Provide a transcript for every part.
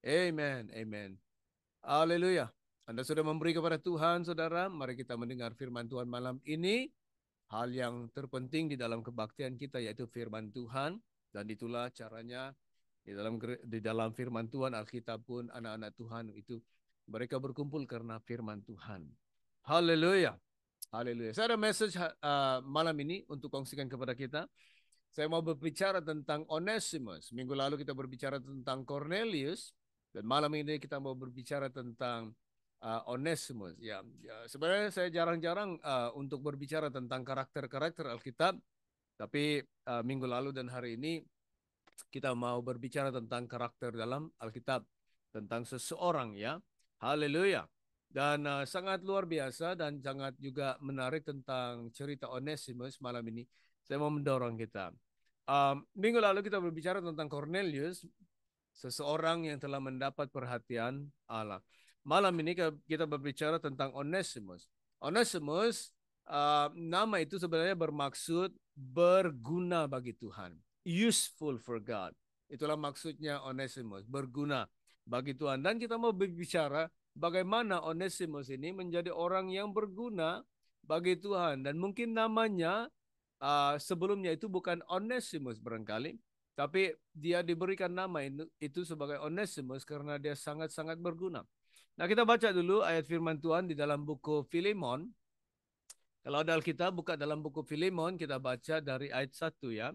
Amen, amen. Haleluya. Anda sudah memberi kepada Tuhan, saudara. Mari kita mendengar firman Tuhan malam ini. Hal yang terpenting di dalam kebaktian kita yaitu firman Tuhan. Dan itulah caranya di dalam di dalam firman Tuhan, Alkitab pun anak-anak Tuhan itu mereka berkumpul karena firman Tuhan. Haleluya. Haleluya. Saya ada message uh, malam ini untuk kongsikan kepada kita. Saya mau berbicara tentang Onesimus. Minggu lalu kita berbicara tentang Cornelius dan malam ini kita mau berbicara tentang uh, Onesimus. Ya, ya, sebenarnya saya jarang-jarang uh, untuk berbicara tentang karakter-karakter Alkitab, tapi uh, minggu lalu dan hari ini kita mau berbicara tentang karakter dalam Alkitab, tentang seseorang ya. Haleluya. Dan uh, sangat luar biasa dan sangat juga menarik tentang cerita Onesimus malam ini. Saya mau mendorong kita. Um, minggu lalu kita berbicara tentang Cornelius seseorang yang telah mendapat perhatian Allah. Malam ini kita berbicara tentang Onesimus. Onesimus, uh, nama itu sebenarnya bermaksud berguna bagi Tuhan. Useful for God. Itulah maksudnya Onesimus, berguna bagi Tuhan. Dan kita mau berbicara bagaimana Onesimus ini menjadi orang yang berguna bagi Tuhan. Dan mungkin namanya uh, sebelumnya itu bukan Onesimus barangkali, tapi dia diberikan nama itu sebagai Onesimus karena dia sangat-sangat berguna. Nah kita baca dulu ayat firman Tuhan di dalam buku Filemon. Kalau ada kita buka dalam buku Filemon, kita baca dari ayat 1 ya.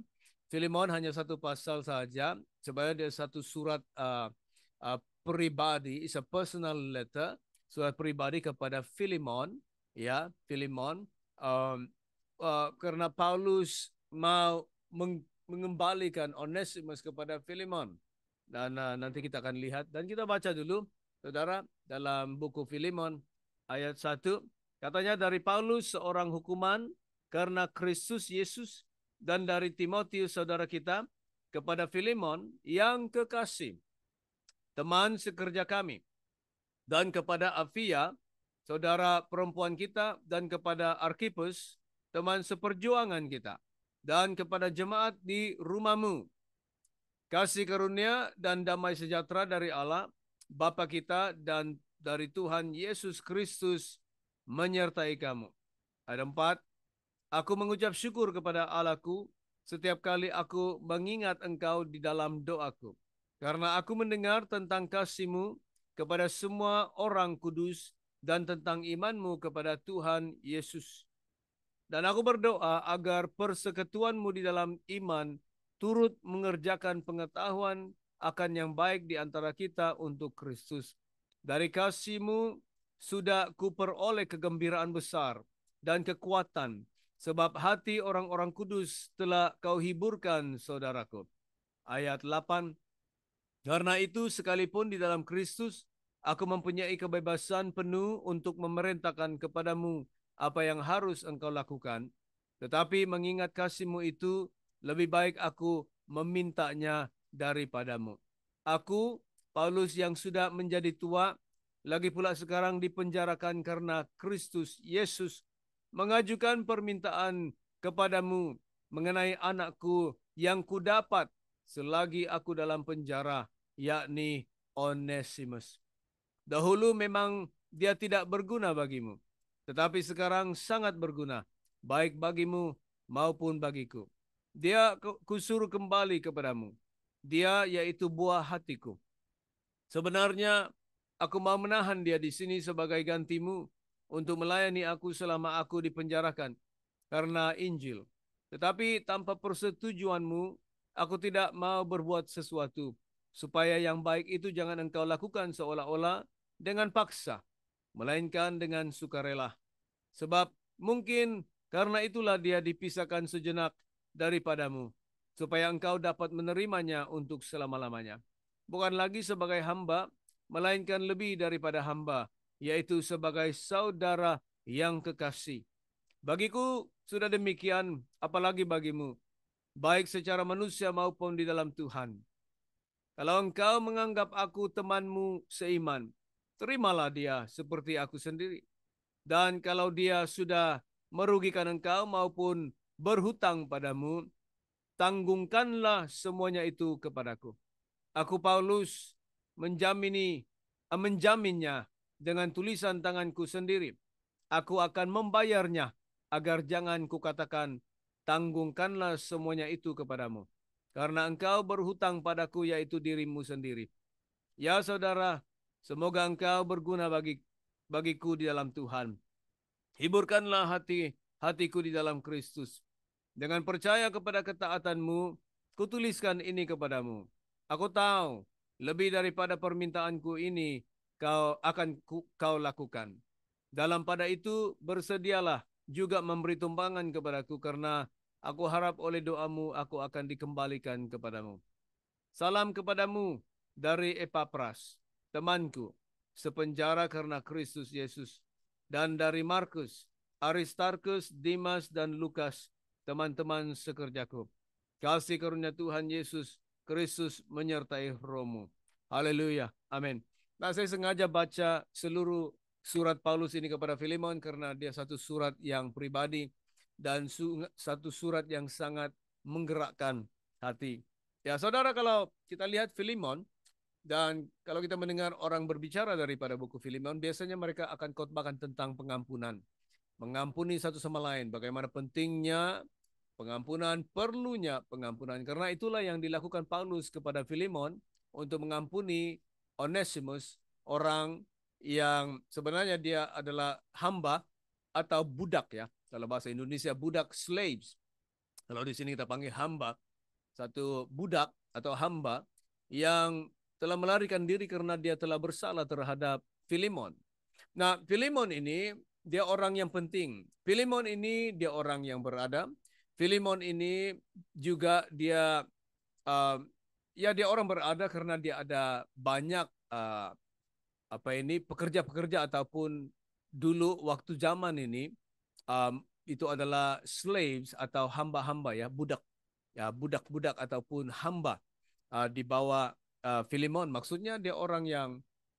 Filemon hanya satu pasal saja, sebenarnya dia satu surat uh, uh, pribadi, is a personal letter, surat pribadi kepada Filemon, ya, Filemon. Um, uh, karena Paulus mau meng mengembalikan Onesimus kepada Filemon. Dan uh, nanti kita akan lihat dan kita baca dulu Saudara dalam buku Filemon ayat 1 katanya dari Paulus seorang hukuman karena Kristus Yesus dan dari Timotius saudara kita kepada Filemon yang kekasih teman sekerja kami dan kepada Afia saudara perempuan kita dan kepada Arkipus teman seperjuangan kita dan kepada jemaat di rumahmu. Kasih karunia dan damai sejahtera dari Allah, Bapa kita dan dari Tuhan Yesus Kristus menyertai kamu. Ayat empat, aku mengucap syukur kepada Allahku setiap kali aku mengingat engkau di dalam doaku. Karena aku mendengar tentang kasihmu kepada semua orang kudus dan tentang imanmu kepada Tuhan Yesus. Dan aku berdoa agar persekutuanmu di dalam iman turut mengerjakan pengetahuan akan yang baik di antara kita untuk Kristus. Dari kasihmu sudah kuperoleh kegembiraan besar dan kekuatan, sebab hati orang-orang kudus telah kau hiburkan, saudaraku. Ayat 8, Karena itu sekalipun di dalam Kristus, aku mempunyai kebebasan penuh untuk memerintahkan kepadamu apa yang harus engkau lakukan, tetapi mengingat kasihmu itu, lebih baik aku memintanya daripadamu. Aku, Paulus yang sudah menjadi tua, lagi pula sekarang dipenjarakan karena Kristus Yesus, mengajukan permintaan kepadamu mengenai anakku yang kudapat selagi aku dalam penjara, yakni Onesimus. Dahulu memang dia tidak berguna bagimu, tetapi sekarang sangat berguna, baik bagimu maupun bagiku. Dia kusur kembali kepadamu. Dia yaitu buah hatiku. Sebenarnya aku mau menahan dia di sini sebagai gantimu untuk melayani aku selama aku dipenjarakan karena Injil. Tetapi tanpa persetujuanmu, aku tidak mau berbuat sesuatu supaya yang baik itu jangan engkau lakukan seolah-olah dengan paksa melainkan dengan sukarela. Sebab mungkin karena itulah dia dipisahkan sejenak daripadamu, supaya engkau dapat menerimanya untuk selama-lamanya. Bukan lagi sebagai hamba, melainkan lebih daripada hamba, yaitu sebagai saudara yang kekasih. Bagiku sudah demikian, apalagi bagimu, baik secara manusia maupun di dalam Tuhan. Kalau engkau menganggap aku temanmu seiman, terimalah dia seperti aku sendiri. Dan kalau dia sudah merugikan engkau maupun berhutang padamu, tanggungkanlah semuanya itu kepadaku. Aku Paulus menjamini eh, menjaminnya dengan tulisan tanganku sendiri. Aku akan membayarnya agar jangan kukatakan tanggungkanlah semuanya itu kepadamu. Karena engkau berhutang padaku yaitu dirimu sendiri. Ya saudara, Semoga engkau berguna bagi bagiku di dalam Tuhan. Hiburkanlah hati hatiku di dalam Kristus. Dengan percaya kepada ketaatanmu, kutuliskan ini kepadamu. Aku tahu lebih daripada permintaanku ini kau akan ku, kau lakukan. Dalam pada itu bersedialah juga memberi tumpangan kepadaku karena aku harap oleh doamu aku akan dikembalikan kepadamu. Salam kepadamu dari Epapras, temanku, sepenjara karena Kristus Yesus, dan dari Markus, Aristarkus, Dimas, dan Lukas, teman-teman sekerjaku. Kasih karunia Tuhan Yesus Kristus menyertai Romo. Haleluya. Amin. Nah, saya sengaja baca seluruh surat Paulus ini kepada Filemon karena dia satu surat yang pribadi dan satu surat yang sangat menggerakkan hati. Ya, saudara, kalau kita lihat Filemon, dan kalau kita mendengar orang berbicara daripada buku Filimon, biasanya mereka akan kotbahkan tentang pengampunan. Mengampuni satu sama lain, bagaimana pentingnya pengampunan, perlunya pengampunan. Karena itulah yang dilakukan Paulus kepada Filimon untuk mengampuni Onesimus, orang yang sebenarnya dia adalah hamba atau budak ya. dalam bahasa Indonesia budak slaves. Kalau di sini kita panggil hamba, satu budak atau hamba yang telah melarikan diri karena dia telah bersalah terhadap Filemon. Nah, Filemon ini dia orang yang penting. Filemon ini dia orang yang berada. Filemon ini juga dia uh, ya dia orang berada karena dia ada banyak uh, apa ini pekerja-pekerja ataupun dulu waktu zaman ini um, itu adalah slaves atau hamba-hamba ya budak ya budak-budak ataupun hamba uh, di bawah uh, eh, Filimon maksudnya dia orang yang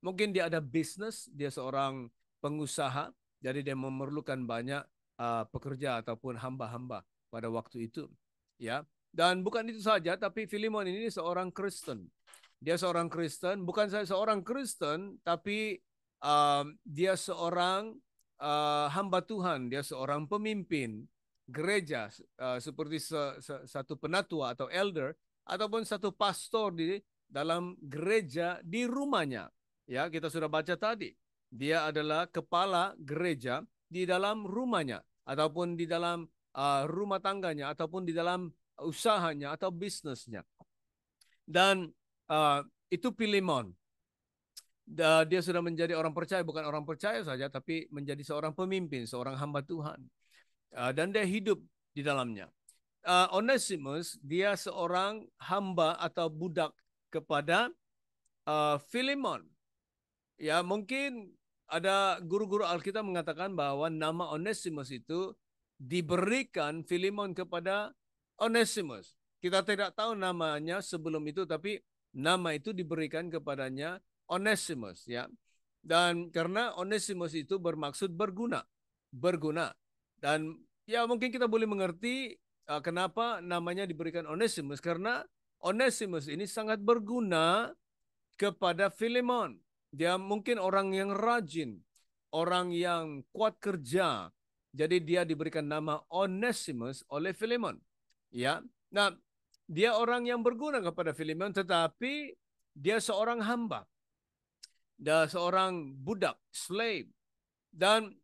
mungkin dia ada bisnis, dia seorang pengusaha, jadi dia memerlukan banyak uh, pekerja ataupun hamba-hamba pada waktu itu, ya. Dan bukan itu saja, tapi Filimon ini seorang Kristen. Dia seorang Kristen, bukan saya seorang Kristen, tapi uh, dia seorang uh, hamba Tuhan, dia seorang pemimpin gereja uh, seperti se, se, satu penatua atau elder ataupun satu pastor di dalam gereja di rumahnya. Ya, kita sudah baca tadi. Dia adalah kepala gereja di dalam rumahnya ataupun di dalam uh, rumah tangganya ataupun di dalam usahanya atau bisnisnya. Dan uh, itu Pilimon. Dia sudah menjadi orang percaya, bukan orang percaya saja, tapi menjadi seorang pemimpin, seorang hamba Tuhan. Uh, dan dia hidup di dalamnya. Uh, Onesimus, dia seorang hamba atau budak kepada uh, eh, Filimon. Ya, mungkin ada guru-guru Alkitab mengatakan bahwa nama Onesimus itu diberikan Filimon kepada Onesimus. Kita tidak tahu namanya sebelum itu tapi nama itu diberikan kepadanya Onesimus ya. Dan karena Onesimus itu bermaksud berguna, berguna. Dan ya mungkin kita boleh mengerti uh, kenapa namanya diberikan Onesimus karena Onesimus ini sangat berguna kepada Filemon. Dia mungkin orang yang rajin, orang yang kuat kerja. Jadi dia diberikan nama Onesimus oleh Filemon. Ya. Nah, dia orang yang berguna kepada Filemon tetapi dia seorang hamba. Dia seorang budak, slave. Dan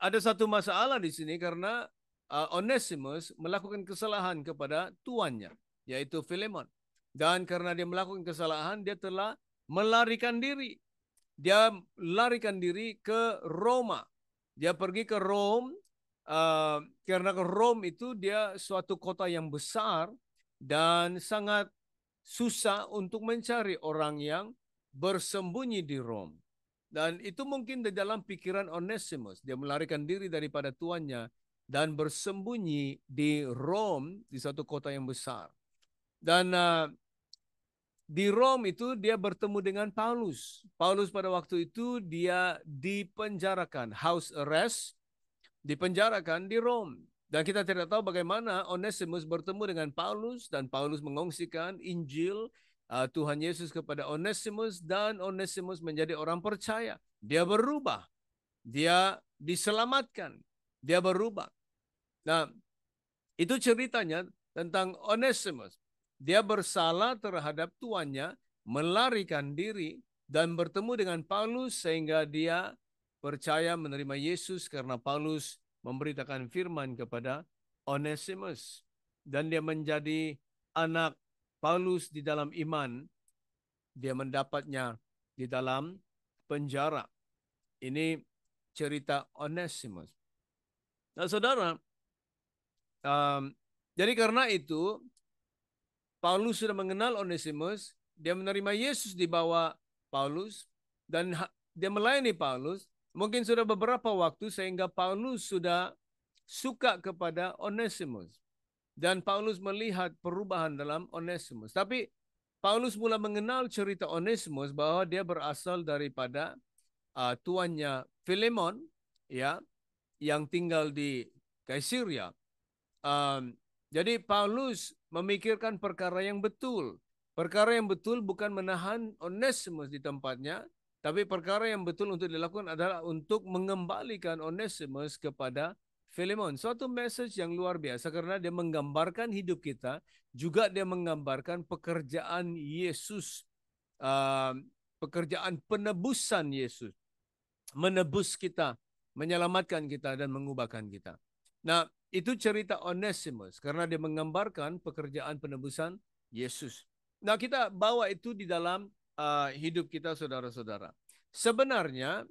ada satu masalah di sini karena uh, Onesimus melakukan kesalahan kepada tuannya yaitu Filemon. Dan karena dia melakukan kesalahan, dia telah melarikan diri. Dia larikan diri ke Roma. Dia pergi ke Rom, uh, eh, karena ke Rom itu dia suatu kota yang besar dan sangat susah untuk mencari orang yang bersembunyi di Rom. Dan itu mungkin di dalam pikiran Onesimus. Dia melarikan diri daripada tuannya dan bersembunyi di Rom, di suatu kota yang besar. Dan uh, di Rom itu dia bertemu dengan Paulus. Paulus pada waktu itu dia dipenjarakan, house arrest, dipenjarakan di Rom. Dan kita tidak tahu bagaimana Onesimus bertemu dengan Paulus dan Paulus mengungsikan Injil uh, Tuhan Yesus kepada Onesimus dan Onesimus menjadi orang percaya. Dia berubah. Dia diselamatkan. Dia berubah. Nah, itu ceritanya tentang Onesimus. Dia bersalah terhadap tuannya, melarikan diri, dan bertemu dengan Paulus sehingga dia percaya menerima Yesus karena Paulus memberitakan firman kepada Onesimus. Dan dia menjadi anak Paulus di dalam iman. Dia mendapatnya di dalam penjara. Ini cerita Onesimus. Nah saudara, um, jadi karena itu Paulus sudah mengenal Onesimus, dia menerima Yesus di bawah Paulus dan dia melayani Paulus. Mungkin sudah beberapa waktu sehingga Paulus sudah suka kepada Onesimus. Dan Paulus melihat perubahan dalam Onesimus. Tapi Paulus mula mengenal cerita Onesimus bahwa dia berasal daripada uh, tuannya Filemon ya yang tinggal di Kaisiria. Um, jadi Paulus memikirkan perkara yang betul. Perkara yang betul bukan menahan Onesimus di tempatnya, tapi perkara yang betul untuk dilakukan adalah untuk mengembalikan Onesimus kepada Filemon. Suatu message yang luar biasa karena dia menggambarkan hidup kita, juga dia menggambarkan pekerjaan Yesus, uh, pekerjaan penebusan Yesus, menebus kita, menyelamatkan kita dan mengubahkan kita. Nah, itu cerita Onesimus karena dia menggambarkan pekerjaan penebusan Yesus. Nah, kita bawa itu di dalam uh, hidup kita saudara-saudara. Sebenarnya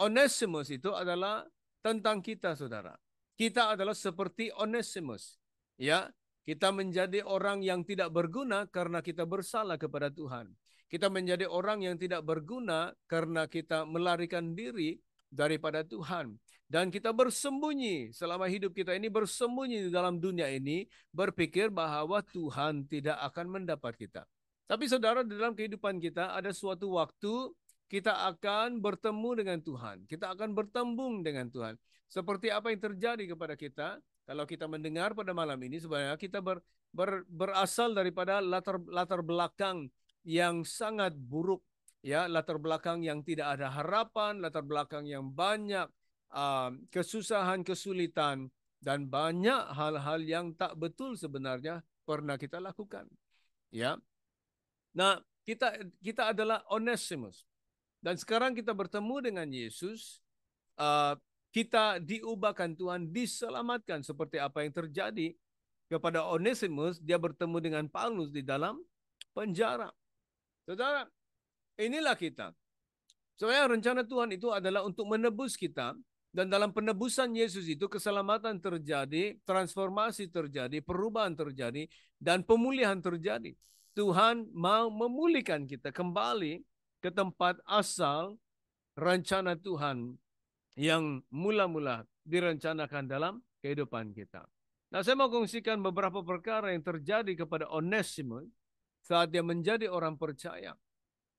Onesimus itu adalah tentang kita saudara. Kita adalah seperti Onesimus. Ya, kita menjadi orang yang tidak berguna karena kita bersalah kepada Tuhan. Kita menjadi orang yang tidak berguna karena kita melarikan diri daripada Tuhan dan kita bersembunyi selama hidup kita ini bersembunyi di dalam dunia ini berpikir bahwa Tuhan tidak akan mendapat kita. Tapi saudara di dalam kehidupan kita ada suatu waktu kita akan bertemu dengan Tuhan. Kita akan bertembung dengan Tuhan. Seperti apa yang terjadi kepada kita kalau kita mendengar pada malam ini sebenarnya kita ber, ber, berasal daripada latar latar belakang yang sangat buruk ya latar belakang yang tidak ada harapan, latar belakang yang banyak Um, kesusahan, kesulitan, dan banyak hal-hal yang tak betul sebenarnya pernah kita lakukan. Ya. Nah, kita kita adalah Onesimus. Dan sekarang kita bertemu dengan Yesus, uh, kita diubahkan Tuhan, diselamatkan seperti apa yang terjadi kepada Onesimus, dia bertemu dengan Paulus di dalam penjara. Saudara, inilah kita. Sebenarnya rencana Tuhan itu adalah untuk menebus kita dan dalam penebusan Yesus itu keselamatan terjadi, transformasi terjadi, perubahan terjadi, dan pemulihan terjadi. Tuhan mau memulihkan kita kembali ke tempat asal rencana Tuhan yang mula-mula direncanakan dalam kehidupan kita. Nah, saya mau kongsikan beberapa perkara yang terjadi kepada Onesimus saat dia menjadi orang percaya.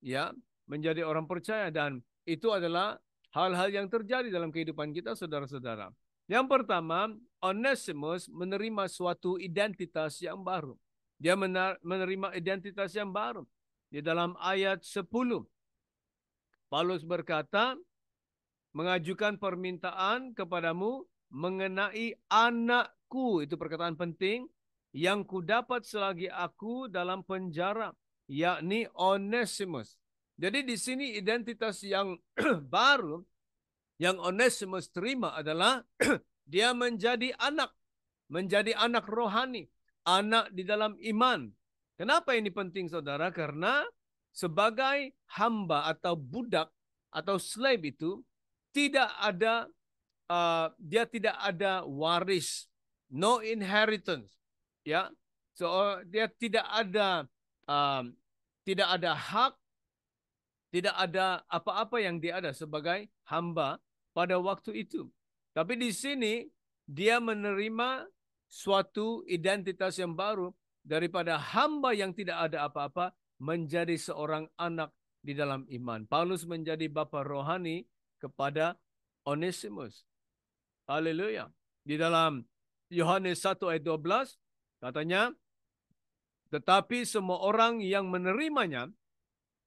Ya, menjadi orang percaya dan itu adalah hal-hal yang terjadi dalam kehidupan kita, saudara-saudara. Yang pertama, Onesimus menerima suatu identitas yang baru. Dia menerima identitas yang baru. Di dalam ayat 10, Paulus berkata, mengajukan permintaan kepadamu mengenai anakku. Itu perkataan penting. Yang kudapat selagi aku dalam penjara, yakni Onesimus. Jadi di sini identitas yang baru yang Onesimus terima adalah dia menjadi anak, menjadi anak rohani, anak di dalam iman. Kenapa ini penting saudara? Karena sebagai hamba atau budak atau slave itu tidak ada uh, dia tidak ada waris, no inheritance, ya. So dia tidak ada um, tidak ada hak, tidak ada apa-apa yang dia ada sebagai hamba pada waktu itu. Tapi di sini dia menerima suatu identitas yang baru daripada hamba yang tidak ada apa-apa menjadi seorang anak di dalam iman. Paulus menjadi bapa rohani kepada Onesimus. Haleluya. Di dalam Yohanes 1 ayat 12 katanya tetapi semua orang yang menerimanya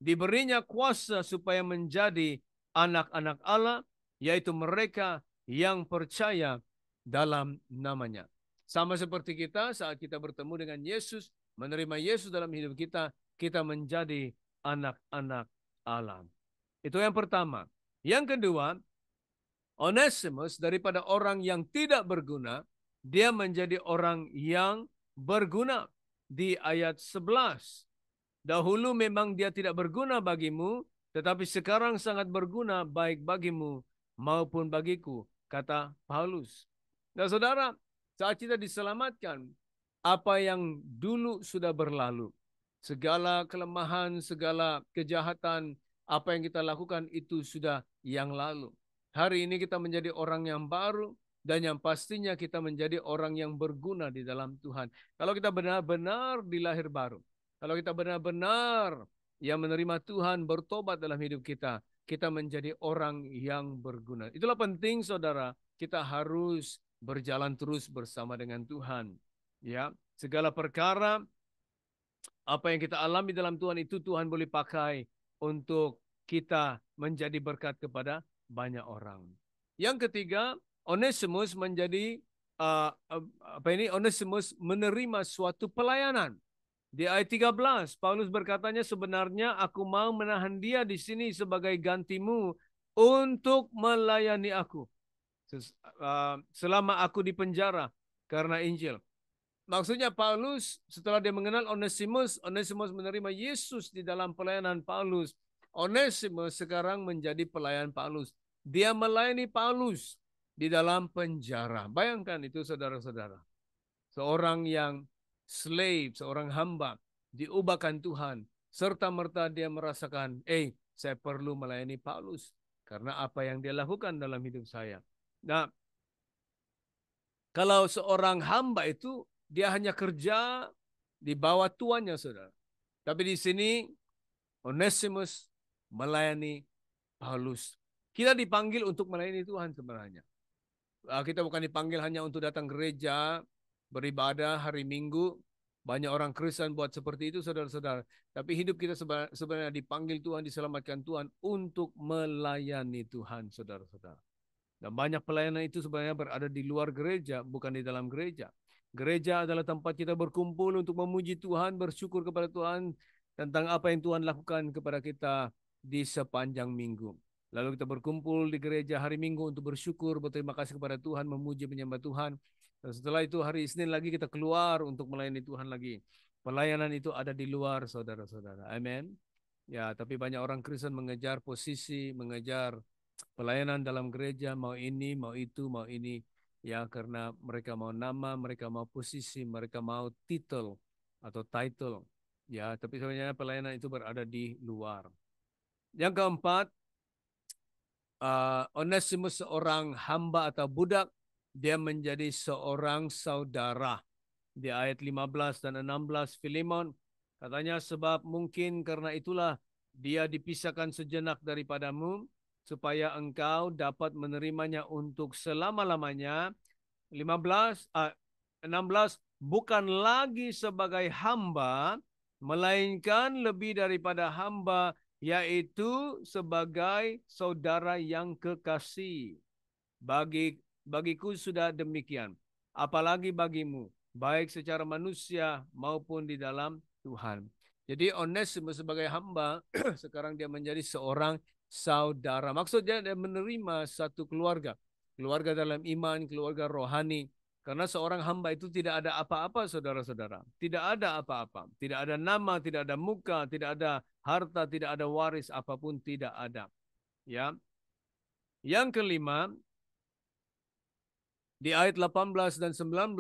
diberinya kuasa supaya menjadi anak-anak Allah, yaitu mereka yang percaya dalam namanya. Sama seperti kita saat kita bertemu dengan Yesus, menerima Yesus dalam hidup kita, kita menjadi anak-anak Allah. Itu yang pertama. Yang kedua, Onesimus daripada orang yang tidak berguna, dia menjadi orang yang berguna. Di ayat 11, Dahulu memang dia tidak berguna bagimu, tetapi sekarang sangat berguna baik bagimu maupun bagiku, kata Paulus. Nah saudara, saat kita diselamatkan, apa yang dulu sudah berlalu, segala kelemahan, segala kejahatan, apa yang kita lakukan itu sudah yang lalu. Hari ini kita menjadi orang yang baru, dan yang pastinya kita menjadi orang yang berguna di dalam Tuhan. Kalau kita benar-benar dilahir baru, kalau kita benar-benar yang menerima Tuhan bertobat dalam hidup kita, kita menjadi orang yang berguna. Itulah penting saudara, kita harus berjalan terus bersama dengan Tuhan. Ya, segala perkara apa yang kita alami dalam Tuhan itu Tuhan boleh pakai untuk kita menjadi berkat kepada banyak orang. Yang ketiga, Onesimus menjadi uh, uh apa ini? Onesimus menerima suatu pelayanan. Di ayat 13, Paulus berkatanya sebenarnya aku mau menahan dia di sini sebagai gantimu untuk melayani aku. Uh, selama aku di penjara karena Injil. Maksudnya Paulus setelah dia mengenal Onesimus, Onesimus menerima Yesus di dalam pelayanan Paulus. Onesimus sekarang menjadi pelayan Paulus. Dia melayani Paulus di dalam penjara. Bayangkan itu saudara-saudara. Seorang yang slave, seorang hamba, diubahkan Tuhan. Serta-merta dia merasakan, eh, saya perlu melayani Paulus. Karena apa yang dia lakukan dalam hidup saya. Nah, kalau seorang hamba itu, dia hanya kerja di bawah tuannya, saudara. Tapi di sini, Onesimus melayani Paulus. Kita dipanggil untuk melayani Tuhan sebenarnya. Ah, kita bukan dipanggil hanya untuk datang gereja, beribadah hari Minggu. Banyak orang Kristen buat seperti itu, saudara-saudara. Tapi hidup kita sebenarnya dipanggil Tuhan, diselamatkan Tuhan untuk melayani Tuhan, saudara-saudara. Dan banyak pelayanan itu sebenarnya berada di luar gereja, bukan di dalam gereja. Gereja adalah tempat kita berkumpul untuk memuji Tuhan, bersyukur kepada Tuhan tentang apa yang Tuhan lakukan kepada kita di sepanjang minggu. Lalu kita berkumpul di gereja hari Minggu untuk bersyukur, berterima kasih kepada Tuhan, memuji penyembah Tuhan. Dan setelah itu hari Isnin lagi kita keluar untuk melayani Tuhan lagi. Pelayanan itu ada di luar saudara-saudara. Amin. Ya, tapi banyak orang Kristen mengejar posisi, mengejar pelayanan dalam gereja, mau ini, mau itu, mau ini. Ya, karena mereka mau nama, mereka mau posisi, mereka mau titel atau title. Ya, tapi sebenarnya pelayanan itu berada di luar. Yang keempat, uh, Onesimus seorang hamba atau budak dia menjadi seorang saudara. Di ayat 15 dan 16 Filimon katanya sebab mungkin karena itulah dia dipisahkan sejenak daripadamu supaya engkau dapat menerimanya untuk selama-lamanya. 15 ah, 16 bukan lagi sebagai hamba melainkan lebih daripada hamba yaitu sebagai saudara yang kekasih. Bagi Bagiku sudah demikian, apalagi bagimu, baik secara manusia maupun di dalam Tuhan. Jadi Onesimus sebagai hamba, sekarang dia menjadi seorang saudara. Maksudnya dia menerima satu keluarga. Keluarga dalam iman, keluarga rohani. Karena seorang hamba itu tidak ada apa-apa saudara-saudara. Tidak ada apa-apa. Tidak ada nama, tidak ada muka, tidak ada harta, tidak ada waris, apapun tidak ada. Ya. Yang kelima, di ayat 18 dan 19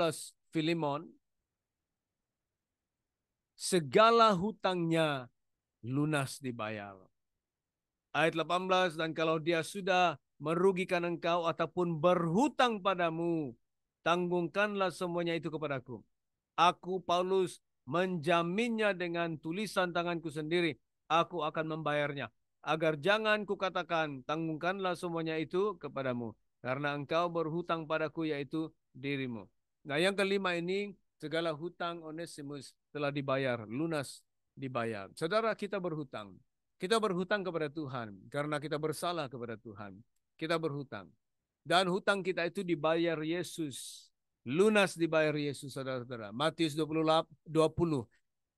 Filimon, segala hutangnya lunas dibayar. Ayat 18, dan kalau dia sudah merugikan engkau ataupun berhutang padamu, tanggungkanlah semuanya itu kepadaku. Aku, Paulus, menjaminnya dengan tulisan tanganku sendiri. Aku akan membayarnya. Agar jangan kukatakan, tanggungkanlah semuanya itu kepadamu. Karena engkau berhutang padaku yaitu dirimu. Nah yang kelima ini, segala hutang Onesimus telah dibayar, lunas dibayar. Saudara kita berhutang. Kita berhutang kepada Tuhan karena kita bersalah kepada Tuhan. Kita berhutang. Dan hutang kita itu dibayar Yesus. Lunas dibayar Yesus, saudara-saudara. Matius dua 20.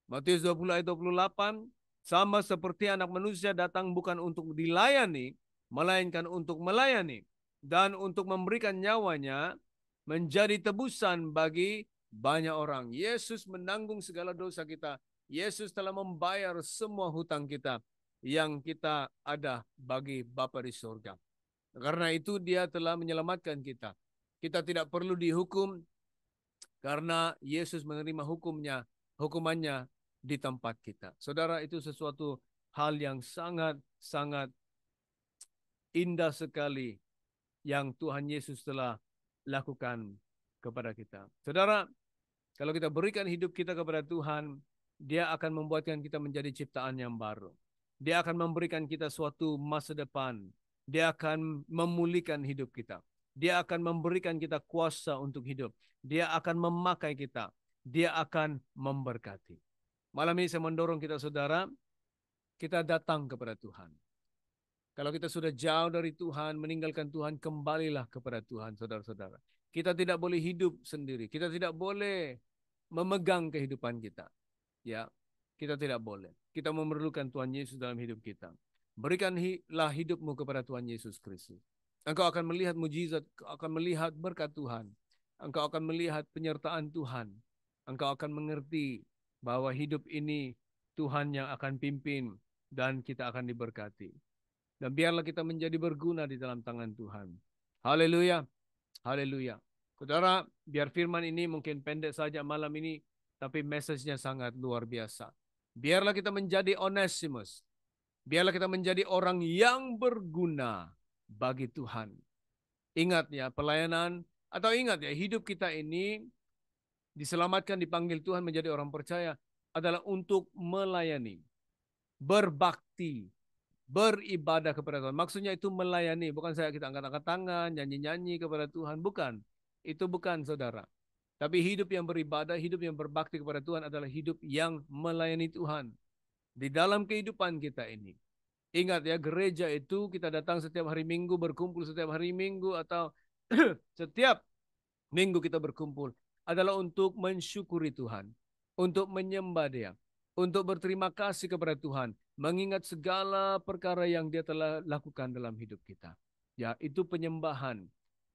Matius 20 ayat 28, sama seperti anak manusia datang bukan untuk dilayani, melainkan untuk melayani dan untuk memberikan nyawanya menjadi tebusan bagi banyak orang. Yesus menanggung segala dosa kita. Yesus telah membayar semua hutang kita yang kita ada bagi Bapa di surga. Karena itu dia telah menyelamatkan kita. Kita tidak perlu dihukum karena Yesus menerima hukumnya, hukumannya di tempat kita. Saudara, itu sesuatu hal yang sangat-sangat indah sekali yang Tuhan Yesus telah lakukan kepada kita. Saudara, kalau kita berikan hidup kita kepada Tuhan, dia akan membuatkan kita menjadi ciptaan yang baru. Dia akan memberikan kita suatu masa depan. Dia akan memulihkan hidup kita. Dia akan memberikan kita kuasa untuk hidup. Dia akan memakai kita. Dia akan memberkati. Malam ini saya mendorong kita saudara, kita datang kepada Tuhan. Kalau kita sudah jauh dari Tuhan, meninggalkan Tuhan, kembalilah kepada Tuhan, saudara-saudara. Kita tidak boleh hidup sendiri. Kita tidak boleh memegang kehidupan kita. Ya, kita tidak boleh. Kita memerlukan Tuhan Yesus dalam hidup kita. Berikanlah hidupmu kepada Tuhan Yesus Kristus. Engkau akan melihat mujizat, akan melihat berkat Tuhan. Engkau akan melihat penyertaan Tuhan. Engkau akan mengerti bahwa hidup ini Tuhan yang akan pimpin dan kita akan diberkati. Dan biarlah kita menjadi berguna di dalam tangan Tuhan. Haleluya. Haleluya. Saudara, biar firman ini mungkin pendek saja malam ini, tapi message-nya sangat luar biasa. Biarlah kita menjadi Onesimus. Biarlah kita menjadi orang yang berguna bagi Tuhan. Ingat ya, pelayanan atau ingat ya, hidup kita ini diselamatkan, dipanggil Tuhan menjadi orang percaya adalah untuk melayani, berbakti, beribadah kepada Tuhan. Maksudnya itu melayani, bukan saya kita angkat-angkat tangan, nyanyi-nyanyi kepada Tuhan, bukan. Itu bukan saudara. Tapi hidup yang beribadah, hidup yang berbakti kepada Tuhan adalah hidup yang melayani Tuhan di dalam kehidupan kita ini. Ingat ya, gereja itu kita datang setiap hari Minggu, berkumpul setiap hari Minggu atau setiap minggu kita berkumpul adalah untuk mensyukuri Tuhan, untuk menyembah Dia untuk berterima kasih kepada Tuhan, mengingat segala perkara yang Dia telah lakukan dalam hidup kita. Ya, itu penyembahan,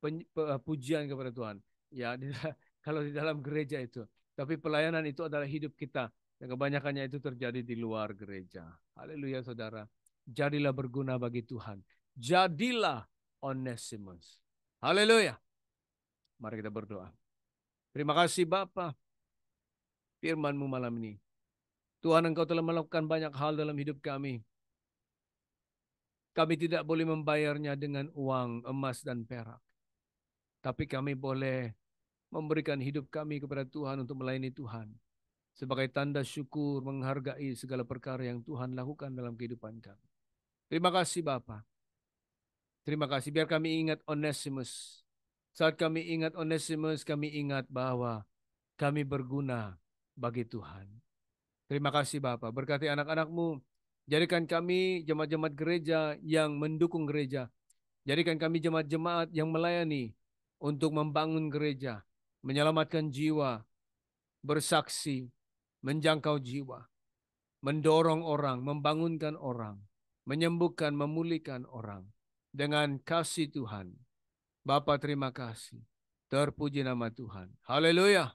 eh, pujian kepada Tuhan. Ya, di, kalau di dalam gereja itu, tapi pelayanan itu adalah hidup kita. Dan kebanyakannya itu terjadi di luar gereja. Haleluya, saudara. Jadilah berguna bagi Tuhan. Jadilah Onesimus. Haleluya. Mari kita berdoa. Terima kasih Bapak. Firmanmu malam ini Tuhan engkau telah melakukan banyak hal dalam hidup kami. Kami tidak boleh membayarnya dengan uang, emas, dan perak. Tapi kami boleh memberikan hidup kami kepada Tuhan untuk melayani Tuhan. Sebagai tanda syukur menghargai segala perkara yang Tuhan lakukan dalam kehidupan kami. Terima kasih Bapak. Terima kasih. Biar kami ingat Onesimus. Saat kami ingat Onesimus, kami ingat bahwa kami berguna bagi Tuhan. Terima kasih Bapa. Berkati anak-anakmu. Jadikan kami jemaat-jemaat gereja yang mendukung gereja. Jadikan kami jemaat-jemaat yang melayani untuk membangun gereja, menyelamatkan jiwa, bersaksi, menjangkau jiwa, mendorong orang, membangunkan orang, menyembuhkan, memulihkan orang dengan kasih Tuhan. Bapa terima kasih. Terpuji nama Tuhan. Haleluya.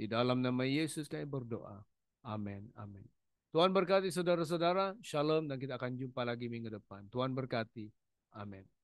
Di dalam nama Yesus kami berdoa. Amin. Amin. Tuhan berkati saudara-saudara. Shalom dan kita akan jumpa lagi minggu depan. Tuhan berkati. Amin.